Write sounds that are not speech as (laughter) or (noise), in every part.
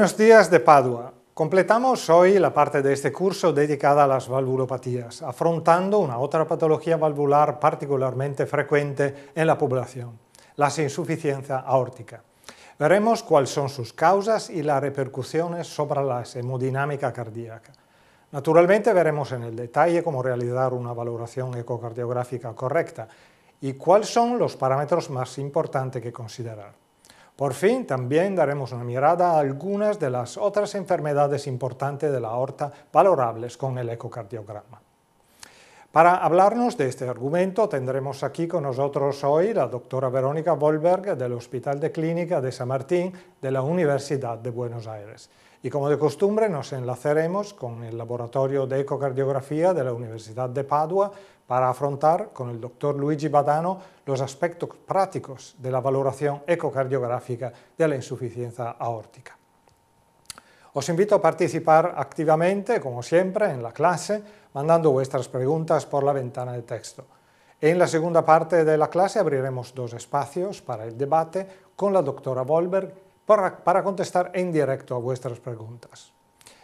Buenos días de Padua. Completamos hoy la parte de este curso dedicada a las valvulopatías, afrontando una otra patología valvular particularmente frecuente en la población, la insuficiencia aórtica. Veremos cuáles son sus causas y las repercusiones sobre la hemodinámica cardíaca. Naturalmente veremos en el detalle cómo realizar una valoración ecocardiográfica correcta y cuáles son los parámetros más importantes que considerar. Por fin, también daremos una mirada a algunas de las otras enfermedades importantes de la aorta valorables con el ecocardiograma. Para hablarnos de este argumento tendremos aquí con nosotros hoy la doctora Verónica Volberg del Hospital de Clínica de San Martín de la Universidad de Buenos Aires. Y como de costumbre nos enlaceremos con el Laboratorio de Ecocardiografía de la Universidad de Padua para afrontar con el doctor Luigi Badano los aspectos prácticos de la valoración ecocardiográfica de la insuficiencia aórtica. Os invito a participar activamente, como siempre, en la clase, mandando vuestras preguntas por la ventana de texto. En la segunda parte de la clase abriremos dos espacios para el debate con la doctora Volberg para, contestar en directo a vuestras preguntas.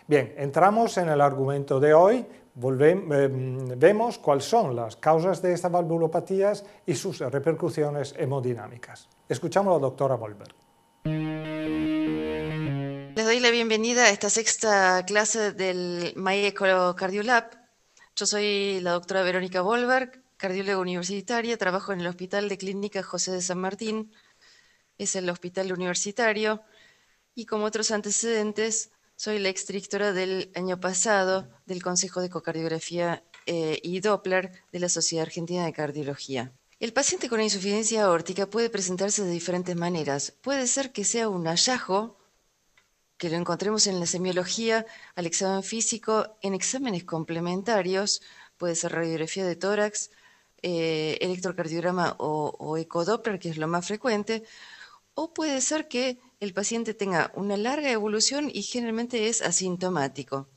Bien, entramos en el argumento de hoy, eh, vemos cuáles son las causas de estas valvulopatías y sus repercusiones hemodinámicas. Escuchamos a la doctora Volberg. Les doy la bienvenida a esta sexta clase del MyEcoCardiolab. Yo soy la doctora Verónica Volberg, cardióloga universitaria, trabajo en el Hospital de Clínica José de San Martín, es el hospital universitario, y como otros antecedentes, soy la extrictora del año pasado del Consejo de Ecocardiografía eh, y Doppler de la Sociedad Argentina de Cardiología. El paciente con insuficiencia aórtica puede presentarse de diferentes maneras. Puede ser que sea un hallazgo que lo encontremos en la semiología, al examen físico, en exámenes complementarios, puede ser radiografía de tórax, eh, electrocardiograma o, o ecodoppler, que es lo más frecuente, o puede ser que el paciente tenga una larga evolución y generalmente es asintomático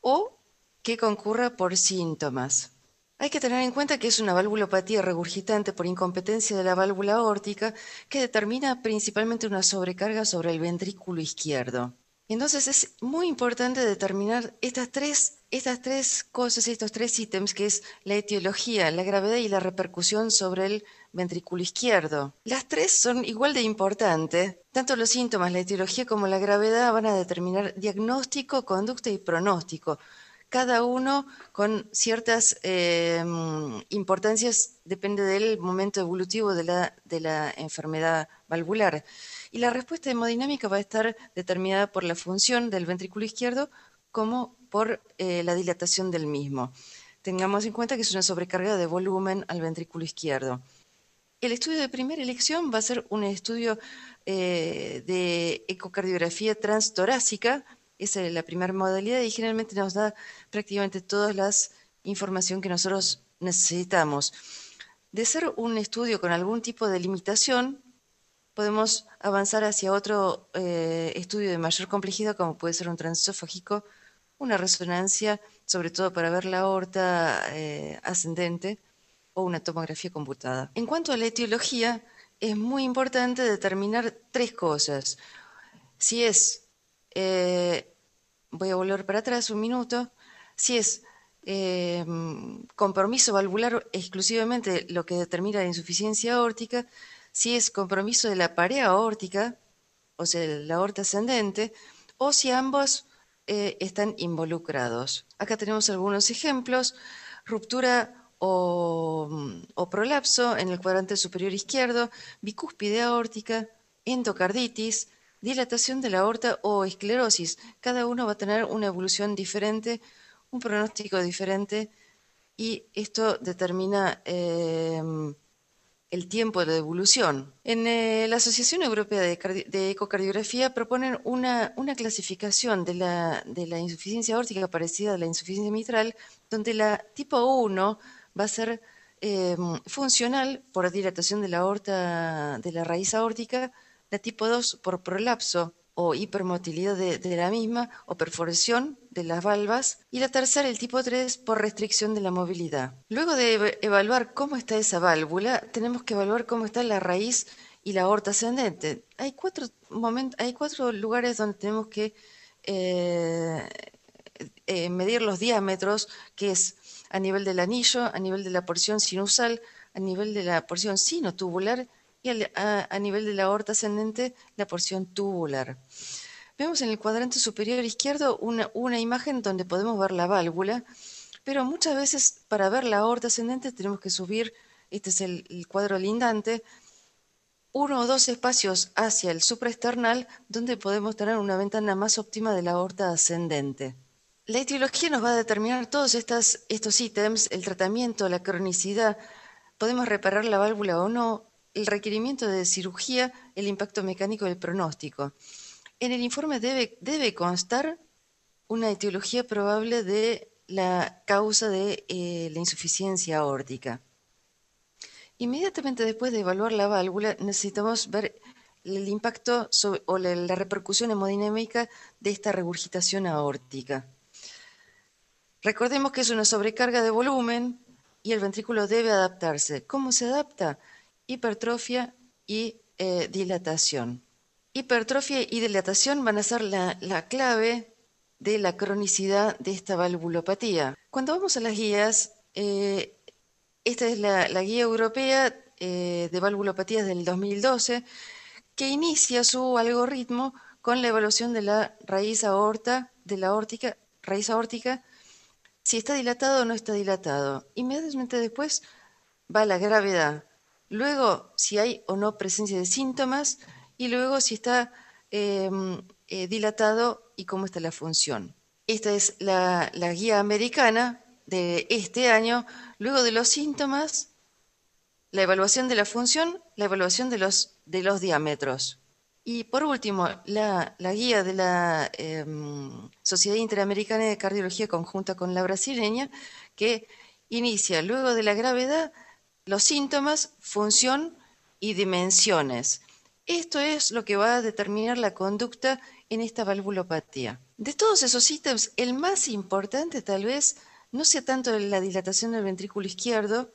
o que concurra por síntomas. Hay que tener en cuenta que es una valvulopatía regurgitante por incompetencia de la válvula órtica que determina principalmente una sobrecarga sobre el ventrículo izquierdo. Entonces es muy importante determinar estas tres, estas tres cosas, estos tres ítems, que es la etiología, la gravedad y la repercusión sobre el ventrículo izquierdo. Las tres son igual de importantes. Tanto los síntomas, la etiología como la gravedad van a determinar diagnóstico, conducta y pronóstico, cada uno con ciertas em, importancias, depende del momento evolutivo de la, enfermedad valvular. Y la respuesta hemodinámica va a estar determinada por la función del ventrículo izquierdo como por eh, la dilatación del mismo. Tengamos en cuenta que es una sobrecarga de volumen al ventrículo izquierdo. El estudio de primera elección va a ser un estudio eh, de ecocardiografía transtorácica. es la primera modalidad y generalmente nos da prácticamente toda la información que nosotros necesitamos. De ser un estudio con algún tipo de limitación, podemos avanzar hacia otro eh, estudio de mayor complejidad, como puede ser un transesofágico, una resonancia, sobre todo para ver la aorta eh, ascendente una tomografía computada. En cuanto a la etiología, es muy importante determinar tres cosas. Si es, eh, voy a volver para atrás un minuto, si es eh, compromiso valvular exclusivamente lo que determina la insuficiencia aórtica, si es compromiso de la pared aórtica, o sea, la aorta ascendente, o si ambos eh, están involucrados. Acá tenemos algunos ejemplos. Ruptura Mm, o, prolapso en el cuadrante superior izquierdo, bicúspide aórtica, endocarditis, dilatación de la aorta o esclerosis. Cada uno va a tener una evolución diferente, un pronóstico diferente y esto determina em, el tiempo de evolución. En eh, la Asociación Europea de, Ecocardiografía proponen una, clasificación de la, de la insuficiencia aórtica parecida a la insuficiencia mitral, donde la tipo 1 va a ser em, funcional por dilatación de la aorta, de la raíz aórtica, la tipo 2 por prolapso o hipermotilidad de, la misma o perforación de las valvas y la tercera, el tipo 3, por restricción de la movilidad. Luego de evaluar cómo está esa válvula, tenemos que evaluar cómo está la raíz y la aorta ascendente. Hay cuatro, momentos, hay cuatro lugares donde tenemos que eh, eh, medir los diámetros, que es a nivel del anillo, a nivel de la porción sinusal, a nivel de la porción sinotubular y a, nivel de la aorta ascendente, la porción tubular. Vemos en el cuadrante superior izquierdo una, imagen donde podemos ver la válvula, pero muchas veces para ver la aorta ascendente tenemos que subir, este es el, el cuadro lindante, uno o dos espacios hacia el supraesternal donde podemos tener una ventana más óptima de la aorta ascendente. La etiología nos va a determinar todos estos ítems, el tratamiento, la cronicidad, podemos reparar la válvula o no, el requerimiento de cirugía, el impacto mecánico el pronóstico. En el informe debe, constar una etiología probable de la causa de eh, la insuficiencia aórtica. Inmediatamente después de evaluar la válvula, necesitamos ver el impacto o la repercusión hemodinámica de esta regurgitación aórtica. Recordemos que es una sobrecarga de volumen y el ventrículo debe adaptarse. ¿Cómo se adapta? Hipertrofia y eh, dilatación. Hipertrofia y dilatación van a ser la, clave de la cronicidad de esta valvulopatía. Cuando vamos a las guías, eh, esta es la, guía europea eh, de valvulopatías del 2012, que inicia su algoritmo con la evaluación de la raíz aorta, de la raíz aórtica si está dilatado o no está dilatado. Inmediatamente después va la gravedad, luego si hay o no presencia de síntomas y luego si está em, eh, dilatado y cómo está la función. Esta es la, guía americana de este año, luego de los síntomas, la evaluación de la función, la evaluación de los diámetros. Y por último, la, guía de la em, Sociedad Interamericana de Cardiología conjunta con la brasileña, que inicia luego de la gravedad los síntomas, función y dimensiones. Esto es lo que va a determinar la conducta en esta valvulopatía. De todos esos ítems, el más importante tal vez no sea tanto la dilatación del ventrículo izquierdo,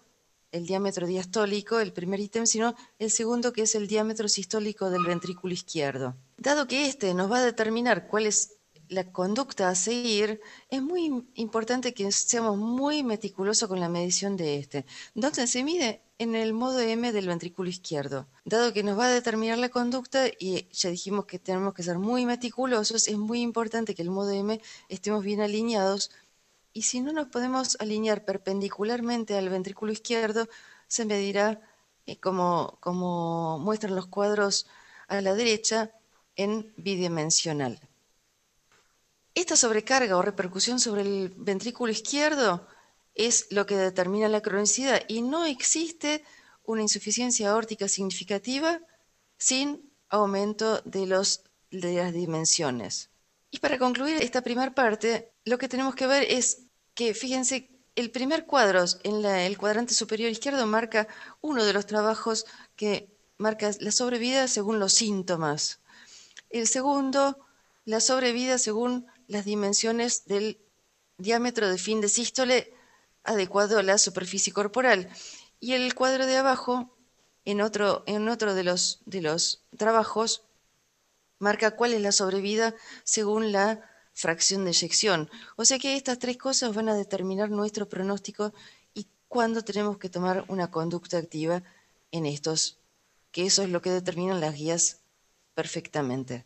el diámetro diastólico, el primer ítem, sino el segundo que es el diámetro sistólico del ventrículo izquierdo. Dado que este nos va a determinar cuál es la conducta a seguir, es muy importante que seamos muy meticulosos con la medición de este. ¿Dónde se mide en el modo M del ventrículo izquierdo. Dado que nos va a determinar la conducta y ya dijimos que tenemos que ser muy meticulosos, es muy importante que el modo M estemos bien alineados y si no nos podemos alinear perpendicularmente al ventrículo izquierdo, se medirá eh, como, como muestran los cuadros a la derecha en bidimensional. Esta sobrecarga o repercusión sobre el ventrículo izquierdo es lo que determina la cronicidad y no existe una insuficiencia aórtica significativa sin aumento de, los, de las dimensiones. Y para concluir esta primera parte, lo que tenemos que ver es que fíjense, el primer cuadro en el cuadrante superior izquierdo marca uno de los trabajos que marca la sobrevida según los síntomas. El segundo, la sobrevida según las dimensiones del diámetro de fin de sístole adecuado a la superficie corporal. Y el cuadro de abajo, en otro, en otro de, los, de los trabajos, marca cuál es la sobrevida según la fracción de eyección. O sea que estas tres cosas van a determinar nuestro pronóstico y cuándo tenemos que tomar una conducta activa en estos, que eso es lo que determinan las guías perfectamente.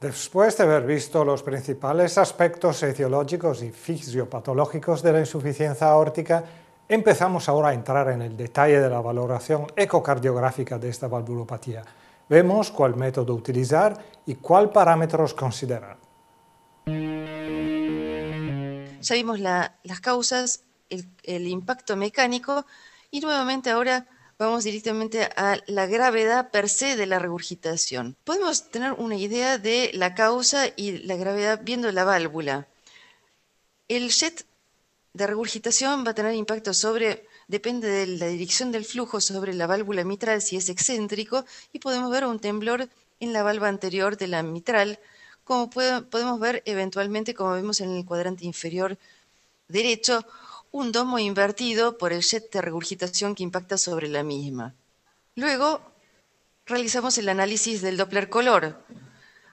Después de haber visto los principales aspectos etiológicos y fisiopatológicos de la insuficiencia aórtica, Empezamos ahora a entrar en el detalle de la valoración ecocardiográfica de esta valvulopatía. Vemos cuál método utilizar y cuál parámetros considerar. Ya vimos las causas, el, impacto mecánico y nuevamente ahora vamos directamente a la gravedad per se de la regurgitación. Podemos tener una idea de la causa y la gravedad viendo la válvula. El jet de regurgitación va a tener impacto sobre, depende de la dirección del flujo sobre la válvula mitral si es excéntrico, y podemos ver un temblor en la válvula anterior de la mitral, como podemos ver eventualmente, como vemos en el cuadrante inferior derecho, un domo invertido por el jet de regurgitación que impacta sobre la misma. Luego realizamos el análisis del Doppler color.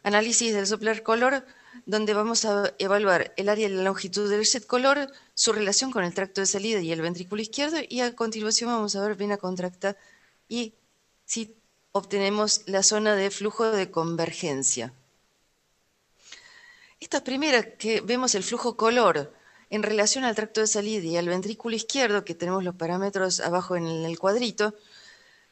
Análisis del Doppler color donde vamos a evaluar el área y la longitud del set color, su relación con el tracto de salida y el ventrículo izquierdo, y a continuación vamos a ver vena contracta y si obtenemos la zona de flujo de convergencia. Esta primera que vemos el flujo color en relación al tracto de salida y al ventrículo izquierdo, que tenemos los parámetros abajo en el cuadrito,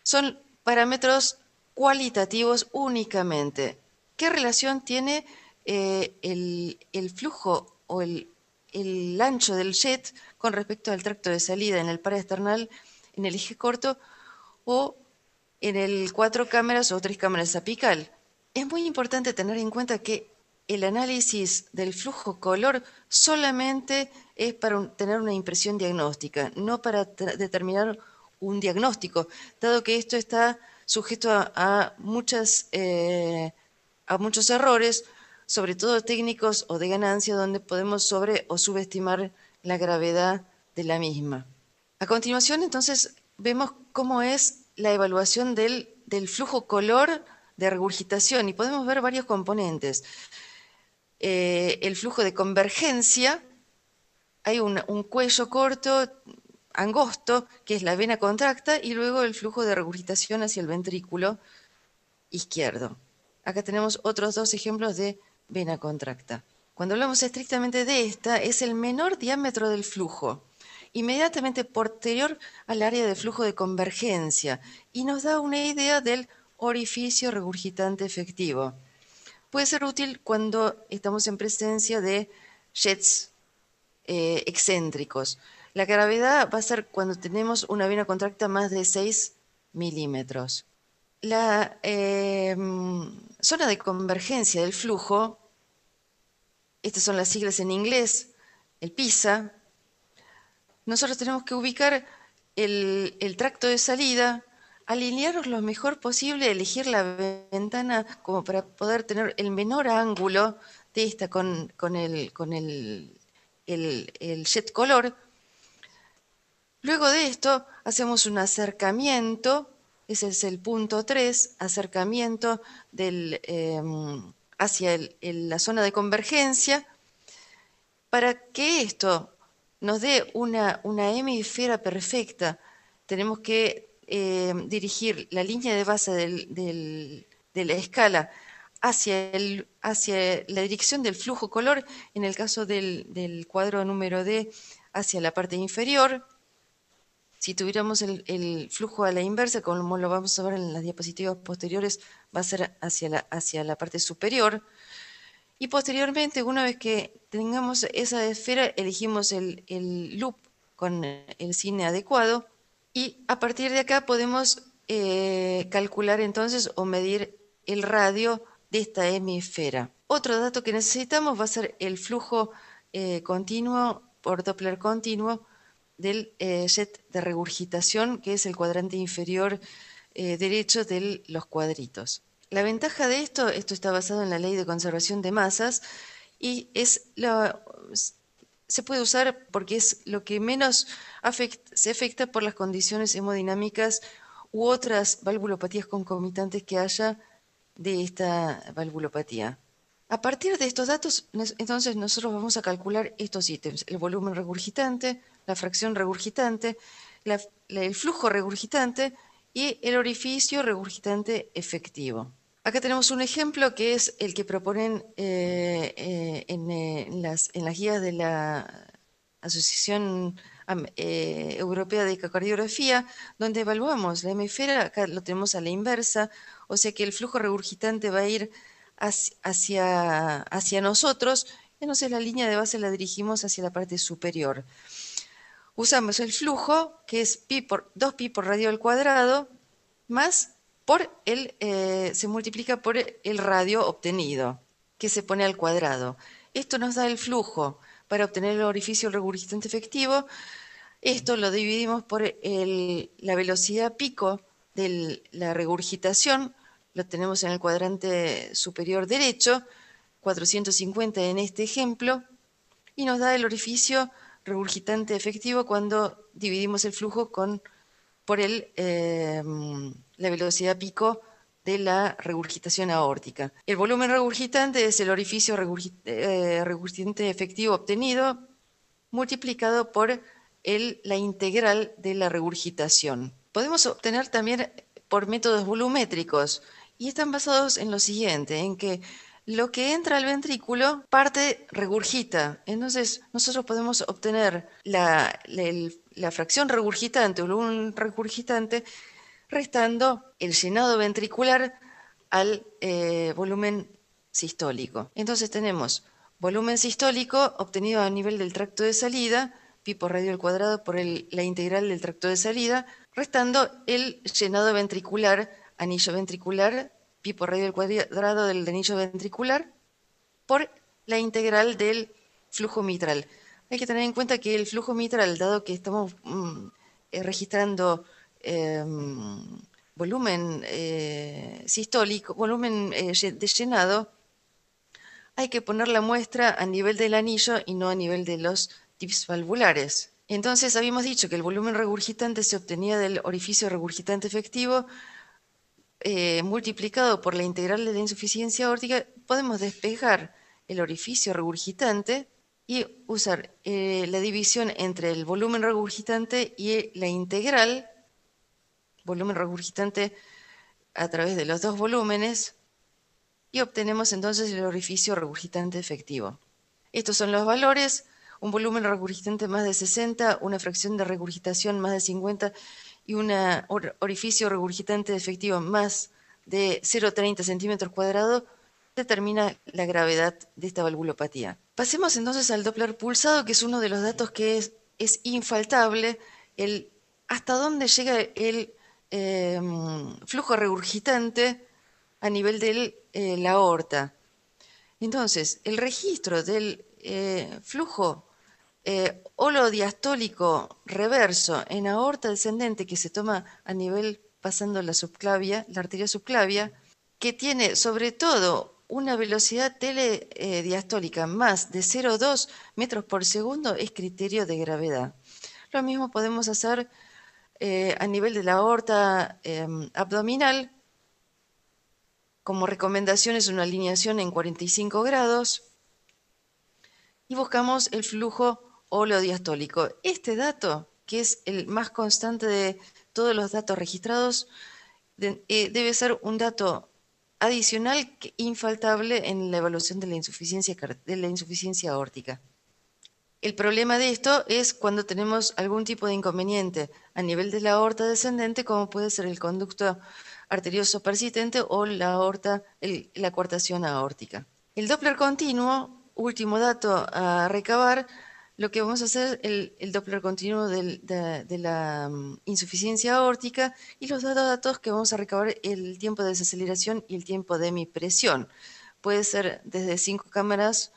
son parámetros cualitativos únicamente. ¿Qué relación tiene eh, el, flujo o el, ancho del jet con respecto al tracto de salida en el par external, en el eje corto o en el cuatro cámaras o tres cámaras apical. Es muy importante tener en cuenta que el análisis del flujo color solamente es para tener una impresión diagnóstica, no para determinar un diagnóstico, dado que esto está sujeto a eh, muchos errores, sobre todo técnicos o de ganancia, donde podemos sobre o subestimar la gravedad de la misma. A continuación, entonces, vemos cómo es la evaluación del, del flujo color de regurgitación y podemos ver varios componentes. Eh, el flujo de convergencia, hay un, un cuello corto, angosto, que es la vena contracta, y luego el flujo de regurgitación hacia el ventrículo izquierdo. Acá tenemos otros dos ejemplos de vena contracta. Cuando hablamos estrictamente de esta, es el menor diámetro del flujo, inmediatamente posterior al área de flujo de convergencia, y nos da una idea del orificio regurgitante efectivo. Puede ser útil cuando estamos en presencia de jets eh, excéntricos. La gravedad va a ser cuando tenemos una vena contracta más de 6 milímetros la em, zona de convergencia del flujo, estas son las siglas en inglés, el PISA, nosotros tenemos que ubicar el, tracto de salida, alinearnos lo mejor posible, elegir la ventana como para poder tener el menor ángulo de esta con, con, el, con el jet color. Luego de esto hacemos un acercamiento ese es el punto 3, acercamiento em, hacia la zona de convergencia, para que esto nos dé una, hemisfera perfecta, tenemos que em, dirigir la línea de base de la escala hacia, hacia la dirección del flujo color, en el caso del cuadro número D, hacia la parte inferior, si tuviéramos el, flujo a la inversa, como lo vamos a ver en las diapositivas posteriores, va a ser hacia la, parte superior. Y posteriormente, una vez que tengamos esa esfera, elegimos el, loop con el cine adecuado y a partir de acá podemos eh, calcular entonces o medir el radio de esta hemisfera. Otro dato que necesitamos va a ser el flujo eh, continuo por Doppler continuo del jet eh, de regurgitación, que es el cuadrante inferior eh, derecho de los cuadritos. La ventaja de esto, esto está basado en la ley de conservación de masas, y se puede usar porque es lo que menos se afecta por las condiciones hemodinámicas u otras valvulopatías concomitantes que haya de esta valvulopatía. A partir de estos datos, entonces nosotros vamos a calcular estos ítems, el volumen regurgitante, la fracción regurgitante, el flujo regurgitante y el orificio regurgitante efectivo. Acá tenemos un ejemplo que es el que proponen eh, eh, eh, en, las, guías de la Asociación Europea de Cardiografía, donde evaluamos la hemisfera, acá lo tenemos a la inversa, o sea que el flujo regurgitante va a ir hacia, hacia nosotros, entonces la línea de base la dirigimos hacia la parte superior usamos el flujo, que es pi por, 2pi por radio al cuadrado, más por el, eh, se multiplica por el radio obtenido, que se pone al cuadrado. Esto nos da el flujo para obtener el orificio regurgitante efectivo. Esto lo dividimos por la velocidad pico de la regurgitación, lo tenemos en el cuadrante superior derecho, 450 en este ejemplo, y nos da el orificio regurgitante efectivo cuando dividimos el flujo con, por em, la velocidad pico de la regurgitación aórtica. El volumen regurgitante es el orificio eh, regurgitante, efectivo obtenido multiplicado por el, la integral de la regurgitación. Podemos obtener también por métodos volumétricos y están basados en lo siguiente, en que lo que entra al ventrículo parte regurgita. Entonces nosotros podemos obtener la, fracción regurgitante o un regurgitante restando el llenado ventricular al eh, volumen sistólico. Entonces tenemos volumen sistólico obtenido a nivel del tracto de salida, pi por radio al cuadrado por la integral del tracto de salida, restando el llenado ventricular, anillo ventricular pi por radio del cuadrado del anillo ventricular por la integral del flujo mitral. Hay que tener en cuenta que el flujo mitral, dado que estamos mm, eh, registrando em, volumen eh, sistólico, volumen eh, de llenado, hay que poner la muestra a nivel del anillo y no a nivel de los tips valvulares. Entonces habíamos dicho que el volumen regurgitante se obtenía del orificio regurgitante efectivo eh, multiplicado por la integral de la insuficiencia órtica, podemos despejar el orificio regurgitante y usar eh, la división entre el volumen regurgitante y la integral, volumen regurgitante a través de los dos volúmenes, y obtenemos entonces el orificio regurgitante efectivo. Estos son los valores, un volumen regurgitante más de 60, una fracción de regurgitación más de 50 y un orificio regurgitante efectivo más de 0,30 centímetros cuadrados, determina la gravedad de esta valvulopatía. Pasemos entonces al Doppler pulsado, que es uno de los datos que es, es infaltable, el, hasta dónde llega el em, flujo regurgitante a nivel de eh, la aorta. Entonces, el registro del eh, flujo eh, diastólico reverso en aorta descendente que se toma a nivel pasando la subclavia, la arteria subclavia, que tiene sobre todo una velocidad telediastólica eh, más de 0,2 metros por segundo es criterio de gravedad. Lo mismo podemos hacer eh, a nivel de la aorta eh, abdominal. Como recomendación es una alineación en 45 grados y buscamos el flujo o diastólico. Este dato, que es el más constante de todos los datos registrados, eh, debe ser un dato adicional infaltable en la evaluación de la, insuficiencia, de la insuficiencia aórtica. El problema de esto es cuando tenemos algún tipo de inconveniente a nivel de la aorta descendente, como puede ser el conducto arterioso persistente o la aorta, la coartación aórtica. El Doppler continuo, último dato a recabar, lo que vamos a hacer el, el Doppler continuo de, la mm, insuficiencia aórtica y los datos que vamos a recabar el tiempo de desaceleración y el tiempo de mi presión. Puede ser desde cinco cámaras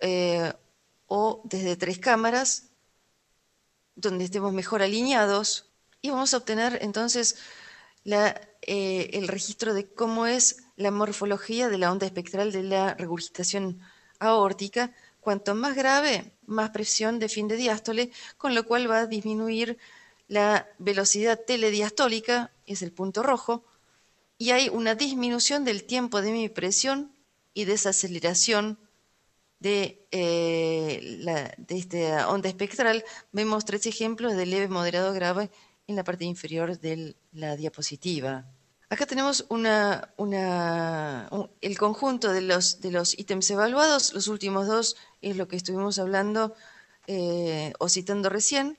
eh, o desde tres cámaras donde estemos mejor alineados y vamos a obtener entonces eh, el registro de cómo es la morfología de la onda espectral de la regurgitación aórtica. Cuanto más grave, más presión de fin de diástole, con lo cual va a disminuir la velocidad telediastólica, es el punto rojo, y hay una disminución del tiempo de mi presión y desaceleración de, eh, de esta onda espectral. Vemos tres ejemplos de leve, moderado, grave en la parte inferior de la diapositiva. Acá tenemos el conjunto los, de los ítems evaluados, los últimos dos es lo que estuvimos hablando eh, o citando recién,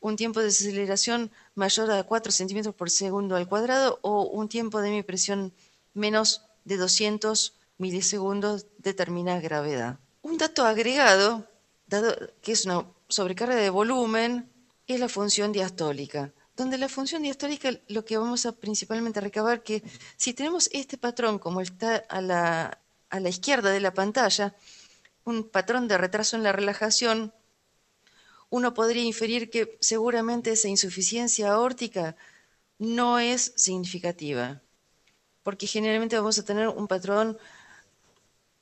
un tiempo de aceleración mayor a 4 centímetros por segundo al cuadrado o un tiempo de mi presión menos de 200 milisegundos determina gravedad. Un dato agregado, dado que es una sobrecarga de volumen, es la función diastólica, donde la función diastólica lo que vamos a principalmente recabar que si tenemos este patrón como está a la izquierda de la pantalla, un patrón de retraso en la relajación, uno podría inferir que seguramente esa insuficiencia aórtica no es significativa, porque generalmente vamos a tener un patrón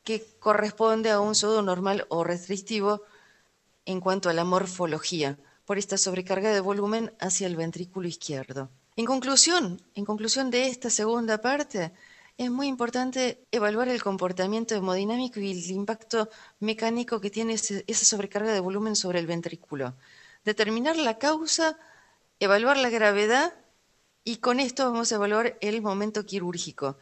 que corresponde a un sodo normal o restrictivo en cuanto a la morfología, por esta sobrecarga de volumen hacia el ventrículo izquierdo. En conclusión, en conclusión de esta segunda parte, es muy importante evaluar el comportamiento hemodinámico y el impacto mecánico que tiene esa sobrecarga de volumen sobre el ventrículo. Determinar la causa, evaluar la gravedad y con esto vamos a evaluar el momento quirúrgico.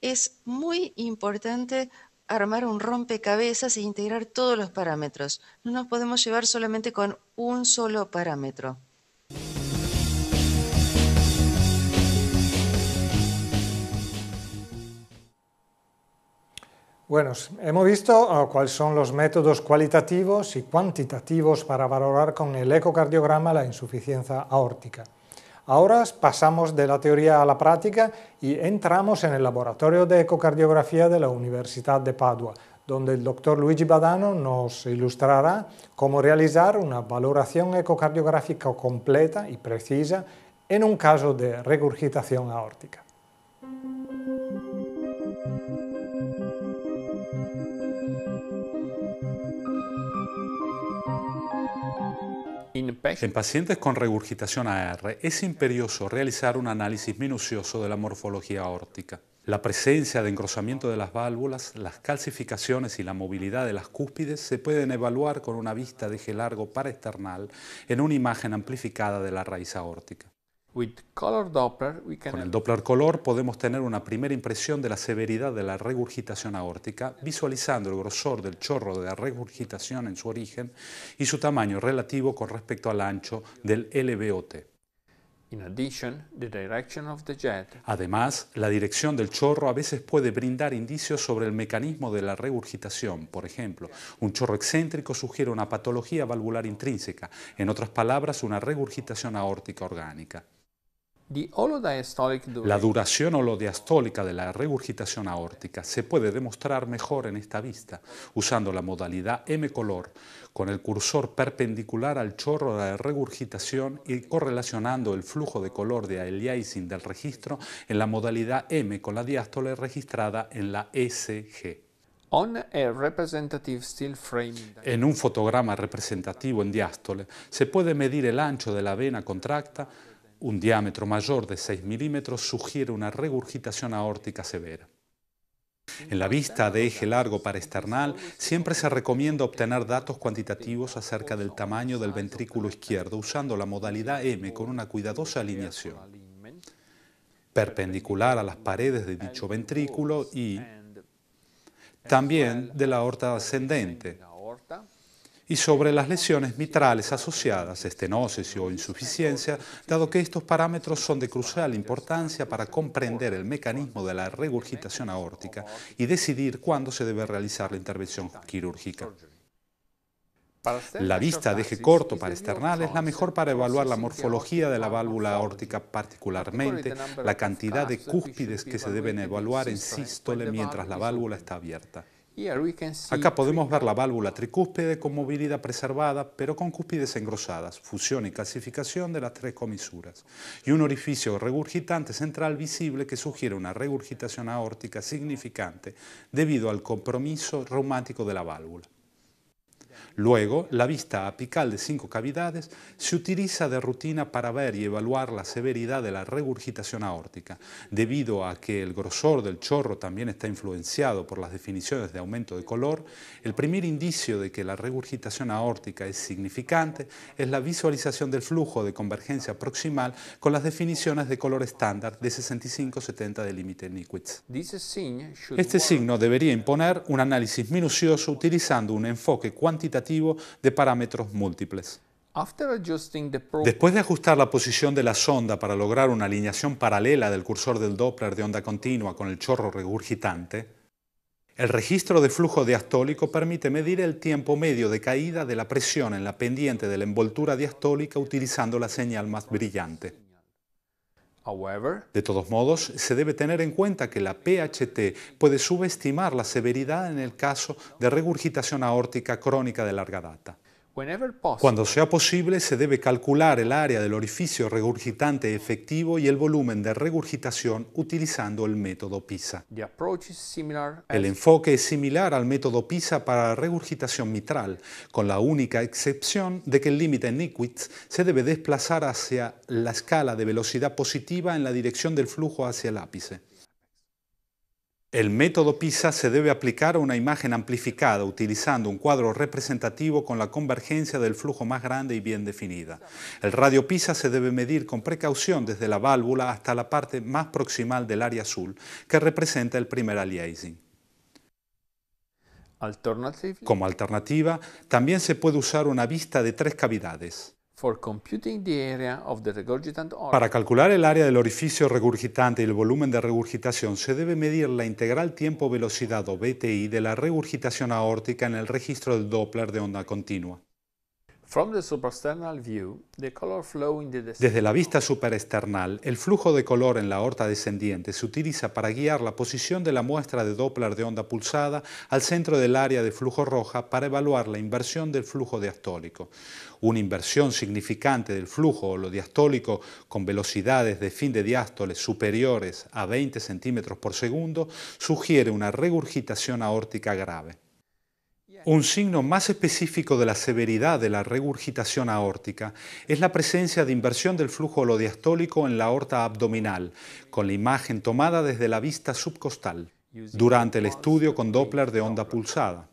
Es muy importante armar un rompecabezas e integrar todos los parámetros. No nos podemos llevar solamente con un solo parámetro. Bueno, hemos visto ah, cuáles son los métodos cualitativos y cuantitativos para valorar con el ecocardiograma la insuficiencia aórtica. Ahora pasamos de la teoría a la práctica y entramos en el laboratorio de ecocardiografía de la Universidad de Padua, donde el doctor Luigi Badano nos ilustrará cómo realizar una valoración ecocardiográfica completa y precisa en un caso de regurgitación aórtica. En pacientes con regurgitación AR es imperioso realizar un análisis minucioso de la morfología aórtica. La presencia de engrosamiento de las válvulas, las calcificaciones y la movilidad de las cúspides se pueden evaluar con una vista de eje largo paraesternal en una imagen amplificada de la raíz aórtica. Con el Doppler color podemos tener una primera impresión de la severidad de la regurgitación aórtica, visualizando el grosor del chorro de la regurgitación en su origen y su tamaño relativo con respecto al ancho del LVOT. Además, la dirección del chorro a veces puede brindar indicios sobre el mecanismo de la regurgitación. Por ejemplo, un chorro excéntrico sugiere una patología valvular intrínseca, en otras palabras, una regurgitación aórtica orgánica. La duración holodiastólica de la regurgitación aórtica se puede demostrar mejor en esta vista, usando la modalidad M-color, con el cursor perpendicular al chorro de regurgitación y correlacionando el flujo de color de aliasing del registro en la modalidad M con la diástole registrada en la SG. En un fotograma representativo en diástole se puede medir el ancho de la vena contracta un diámetro mayor de 6 milímetros sugiere una regurgitación aórtica severa. En la vista de eje largo para external, siempre se recomienda obtener datos cuantitativos acerca del tamaño del ventrículo izquierdo usando la modalidad M con una cuidadosa alineación. Perpendicular a las paredes de dicho ventrículo y también de la aorta ascendente, y sobre las lesiones mitrales asociadas, estenosis o insuficiencia, dado que estos parámetros son de crucial importancia para comprender el mecanismo de la regurgitación aórtica y decidir cuándo se debe realizar la intervención quirúrgica. La vista de eje corto para esternal es la mejor para evaluar la morfología de la válvula aórtica, particularmente la cantidad de cúspides que se deben evaluar en sístole mientras la válvula está abierta. Acá podemos ver la válvula tricúspide con movilidad preservada, pero con cúspides engrosadas, fusión y calcificación de las tres comisuras, y un orificio regurgitante central visible que sugiere una regurgitación aórtica significante debido al compromiso reumático de la válvula. Luego, la vista apical de cinco cavidades se utiliza de rutina para ver y evaluar la severidad de la regurgitación aórtica, debido a que el grosor del chorro también está influenciado por las definiciones de aumento de color, el primer indicio de que la regurgitación aórtica es significante es la visualización del flujo de convergencia proximal con las definiciones de color estándar de 65-70 de límite Nikwitz. Este signo debería imponer un análisis minucioso utilizando un enfoque cuantitativo de parámetros múltiples. Después de ajustar la posición de la sonda para lograr una alineación paralela del cursor del Doppler de onda continua con el chorro regurgitante, el registro de flujo diastólico permite medir el tiempo medio de caída de la presión en la pendiente de la envoltura diastólica utilizando la señal más brillante. De todos modos, se debe tener en cuenta que la PHT puede subestimar la severidad en el caso de regurgitación aórtica crónica de larga data. Cuando sea posible, se debe calcular el área del orificio regurgitante efectivo y el volumen de regurgitación utilizando el método PISA. El enfoque es similar al método PISA para la regurgitación mitral, con la única excepción de que el límite en se debe desplazar hacia la escala de velocidad positiva en la dirección del flujo hacia el ápice. El método PISA se debe aplicar a una imagen amplificada utilizando un cuadro representativo con la convergencia del flujo más grande y bien definida. El radio PISA se debe medir con precaución desde la válvula hasta la parte más proximal del área azul, que representa el primer aliasing. Como alternativa, también se puede usar una vista de tres cavidades. Para calcular el área del orificio regurgitante y el volumen de regurgitación se debe medir la integral tiempo-velocidad o BTI de la regurgitación aórtica en el registro del Doppler de onda continua. Desde la vista superesternal, el flujo de color en la aorta descendiente se utiliza para guiar la posición de la muestra de Doppler de onda pulsada al centro del área de flujo roja para evaluar la inversión del flujo diastólico. Una inversión significante del flujo o lo diastólico con velocidades de fin de diástole superiores a 20 centímetros por segundo sugiere una regurgitación aórtica grave. Un signo más específico de la severidad de la regurgitación aórtica es la presencia de inversión del flujo holodiastólico en la aorta abdominal, con la imagen tomada desde la vista subcostal, durante el estudio con Doppler de onda pulsada.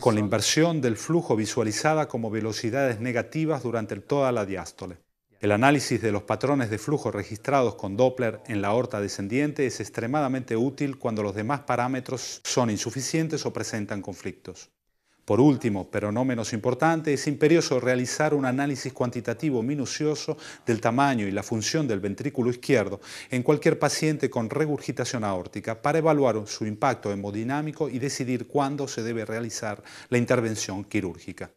Con la inversión del flujo visualizada como velocidades negativas durante toda la diástole. El análisis de los patrones de flujo registrados con Doppler en la aorta descendiente es extremadamente útil cuando los demás parámetros son insuficientes o presentan conflictos. Por último, pero no menos importante, es imperioso realizar un análisis cuantitativo minucioso del tamaño y la función del ventrículo izquierdo en cualquier paciente con regurgitación aórtica para evaluar su impacto hemodinámico y decidir cuándo se debe realizar la intervención quirúrgica.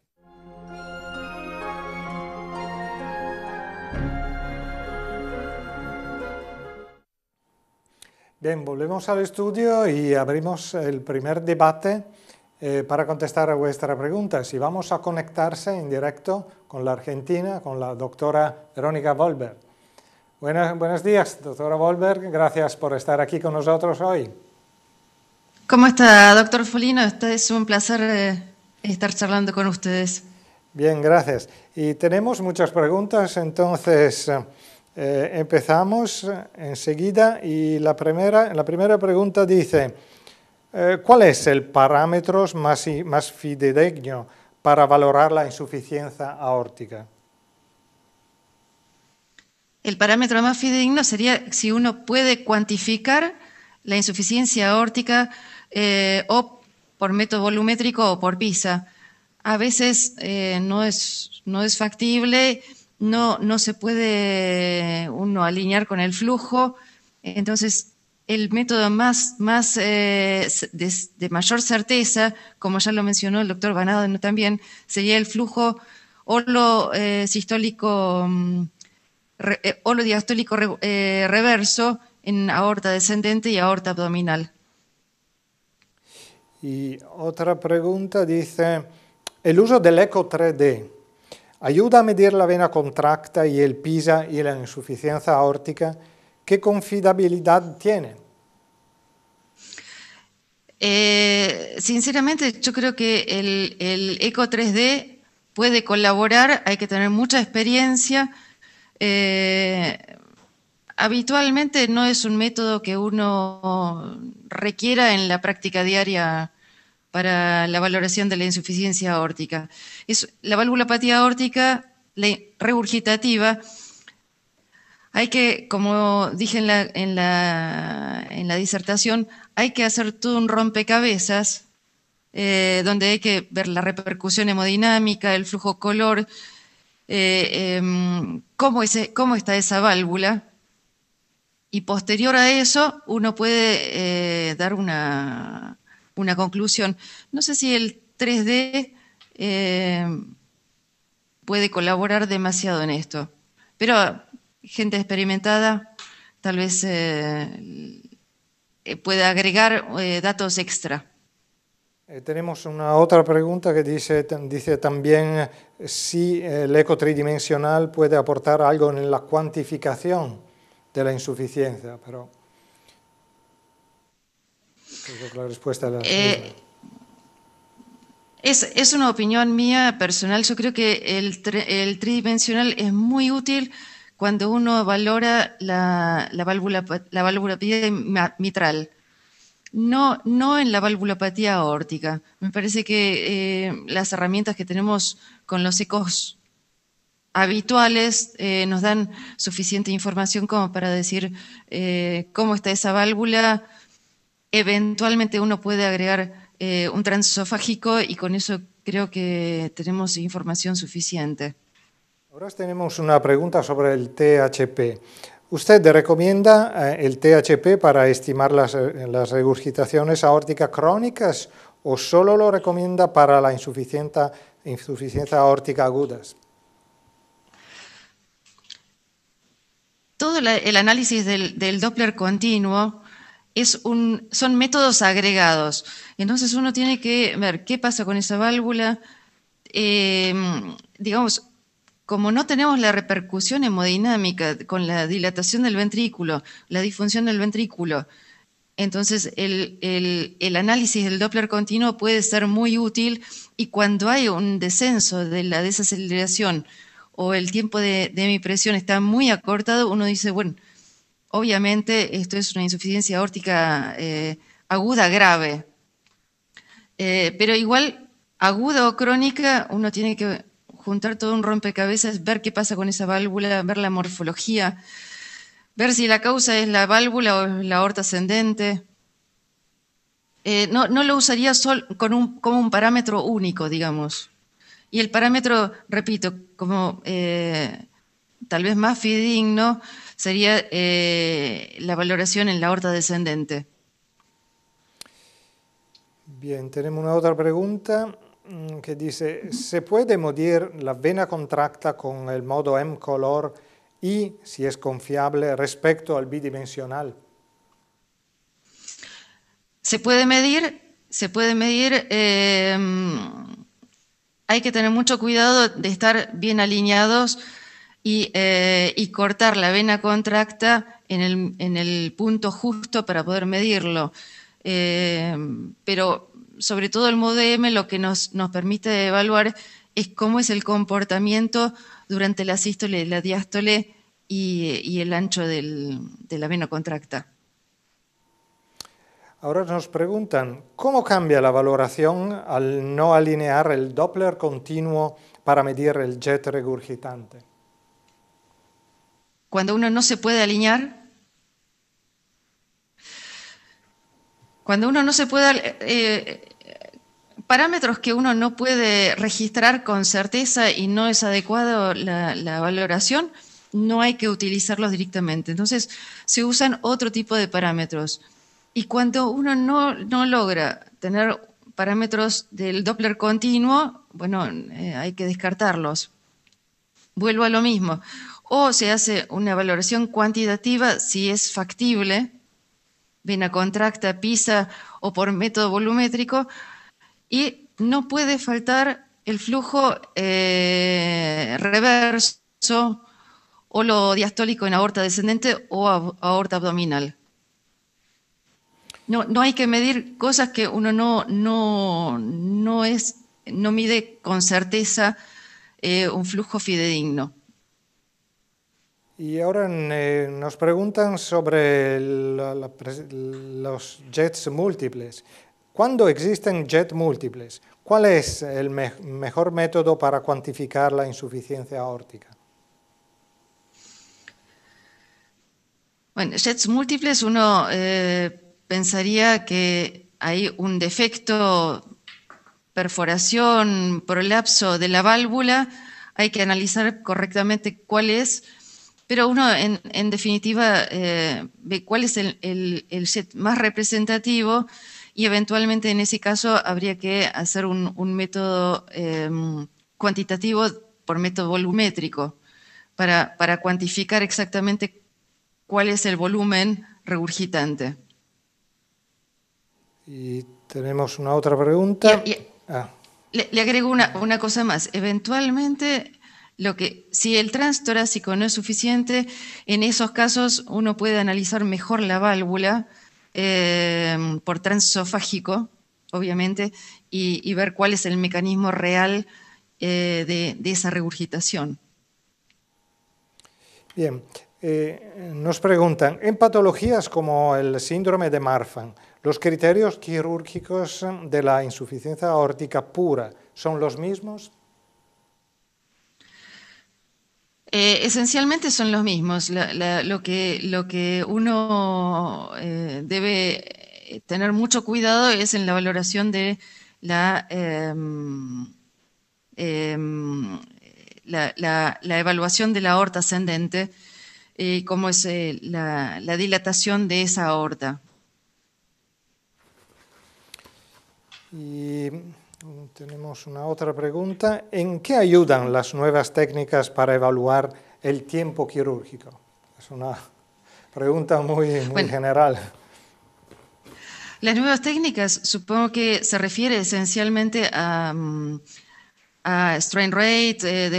Bien, volvemos al estudio y abrimos el primer debate eh, para contestar a vuestra pregunta. Si vamos a conectarse en directo con la Argentina, con la doctora Verónica Volberg. buenos días, doctora Volberg. Gracias por estar aquí con nosotros hoy. ¿Cómo está, doctor Folino? Este es un placer eh, estar charlando con ustedes. Bien, gracias. Y tenemos muchas preguntas, entonces... Eh, eh, empezamos enseguida y la primera, la primera pregunta dice, eh, ¿cuál es el parámetro más, más fidedigno para valorar la insuficiencia aórtica? El parámetro más fidedigno sería si uno puede cuantificar la insuficiencia aórtica eh, o por método volumétrico o por PISA. A veces no, es, no es factible no, no se puede uno alinear con el flujo. Entonces, el método más, más eh, de, mayor certeza, como ya lo mencionó el doctor Banado también, sería el flujo holo eh, sistólico, mm, eh, diastólico reverso en aorta descendente y aorta abdominal. Y otra pregunta dice, el uso del eco 3D ayuda a medir la vena contracta y el PISA y la insuficiencia aórtica, ¿qué confiabilidad tiene? Eh, sinceramente, yo creo que el, ECO 3D puede colaborar, hay que tener mucha experiencia. Eh, habitualmente no es un método que uno requiera en la práctica diaria para la valoración de la insuficiencia aórtica. Es la patía aórtica la regurgitativa. Hay que, como dije en la, en disertación, hay que hacer todo un rompecabezas eh, donde hay que ver la repercusión hemodinámica, el flujo color, eh, em, cómo está esa válvula. Y posterior a eso, uno puede eh, dar una, una conclusión. No sé si el 3D eh, puede colaborar demasiado en esto, pero gente experimentada tal vez eh, pueda agregar eh, datos extra. tenemos una otra pregunta que dice, dice también si el eco tridimensional puede aportar algo en la cuantificación de la insuficiencia, pero... Eh, es una opinión mía personal. Yo creo que el, tridimensional es muy útil cuando uno valora la, la, válvula, la mitral, no, no en la valvulopatía aórtica. Me parece que eh, las herramientas que tenemos con los ecos habituales eh, nos dan suficiente información como para decir cómo está esa válvula, Eventualmente uno puede agregar eh, un transesofágico y con eso creo que tenemos información suficiente. Ahora tenemos una pregunta sobre el THP. ¿Usted recomienda eh, el THP para estimar eh, las, regurgitaciones aórticas crónicas o solo lo recomienda para la insuficiencia, insuficiencia aórtica agudas? Todo el análisis del Doppler continuo es un, son métodos agregados. Entonces uno tiene que ver qué pasa con esa válvula. Em, digamos, como no tenemos la repercusión hemodinámica con la dilatación del ventrículo, la disfunción del ventrículo, entonces el, análisis del Doppler continuo puede ser muy útil y cuando hay un descenso de la desaceleración o el tiempo de mi presión está muy acortado, uno dice, bueno, obviamente esto es una insuficiencia aórtica eh, aguda grave. Eh, pero igual, aguda o crónica, uno tiene que juntar todo un rompecabezas, ver qué pasa con esa válvula, ver la morfología, ver si la causa es la válvula o la aorta ascendente. Eh, no, lo usaría solo con un, como un parámetro único, digamos. Y el parámetro, repito, como tal vez más fidedigno, sería eh, la valoración en la horta descendente. Bien, tenemos una otra pregunta mm, que dice, ¿se puede medir la vena contracta con el modo M-Color y si es confiable respecto al bidimensional? Se puede medir, se puede medir, eh, mm, hay que tener mucho cuidado de estar bien alineados eh, y, cortar la vena contracta en el, punto justo para poder medirlo. Eh, pero sobre todo el modo lo que nos, permite evaluar es cómo es el comportamiento durante la sístole, la diástole y, el ancho de la vena contracta. Ahora nos preguntan, ¿cómo cambia la valoración al no alinear el Doppler continuo para medir el jet regurgitante? cuando uno no se puede alinear, cuando uno no se puede... Eh, parámetros que uno no puede registrar con certeza y no es adecuado la, valoración, no hay que utilizarlos directamente. Entonces, se usan otro tipo de parámetros. Y cuando uno no, logra tener parámetros del Doppler continuo, bueno, eh, hay que descartarlos. Vuelvo a lo mismo o se hace una valoración cuantitativa si es factible, vena contracta, pisa o por método volumétrico, y no puede faltar el flujo eh, reverso o lo diastólico en aorta descendente o aorta abdominal. No, no, hay que medir cosas que uno no, no, no es, no mide con certeza eh, un flujo fidedigno. Y ahora eh, nos preguntan sobre los jets múltiples. ¿Cuándo existen jets múltiples? ¿Cuál es el mejor método para cuantificar la insuficiencia aórtica? Bueno, jets múltiples uno eh, pensaría que hay un defecto, perforación, prolapso de la válvula. Hay que analizar correctamente cuál es pero uno en, definitiva eh, ve cuál es el, set más representativo y eventualmente en ese caso habría que hacer un, método em, cuantitativo por método volumétrico para, para cuantificar exactamente cuál es el volumen regurgitante. Y tenemos una otra pregunta. Ah. le, agrego una cosa más. Eventualmente lo que, si el transtorácico no es suficiente, en esos casos uno puede analizar mejor la válvula eh, por transofágico, obviamente, y, ver cuál es el mecanismo real eh, de, esa regurgitación. Bien, eh, nos preguntan, en patologías como el síndrome de Marfan, ¿los criterios quirúrgicos de la insuficiencia aórtica pura son los mismos? Eh, esencialmente son los mismos. lo, que, uno eh, debe eh, tener mucho cuidado es en la valoración de la, em, em, la evaluación de la aorta ascendente y cómo es la, dilatación de esa aorta. Y tenemos una otra pregunta. ¿En qué ayudan las nuevas técnicas para evaluar el tiempo quirúrgico? Es una pregunta muy, general. Las nuevas técnicas supongo que se refiere esencialmente a, mm, strain rate, eh,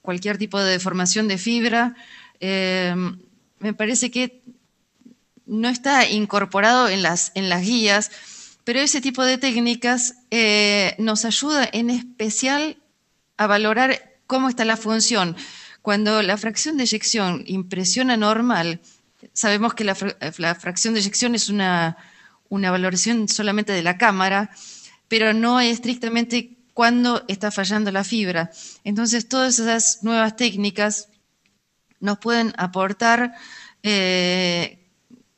cualquier tipo de deformación de fibra. Em, me parece que no está incorporado en las, en las guías pero ese tipo de técnicas eh, nos ayuda en especial a valorar cómo está la función. Cuando la fracción de eyección impresiona normal, sabemos que la, fracción de eyección es una, una valoración solamente de la cámara, pero no estrictamente cuándo está fallando la fibra. Entonces, todas esas nuevas técnicas nos pueden aportar eh,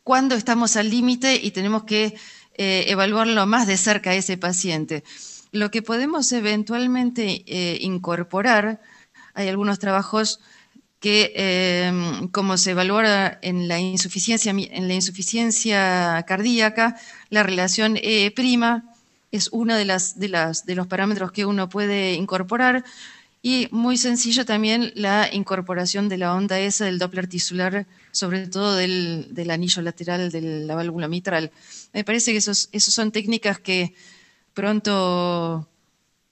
cuándo estamos al límite y tenemos que eh, evaluarlo más de cerca a ese paciente. Lo que podemos eventualmente eh, incorporar, hay algunos trabajos que eh, como se evalúa en la insuficiencia, en la insuficiencia cardíaca, la relación E' es uno de, las, de, las, de los parámetros que uno puede incorporar. Y muy sencillo también la incorporación de la onda S del Doppler tisular sobre todo del, anillo lateral de la válvula mitral. Me parece que esas esos son técnicas que pronto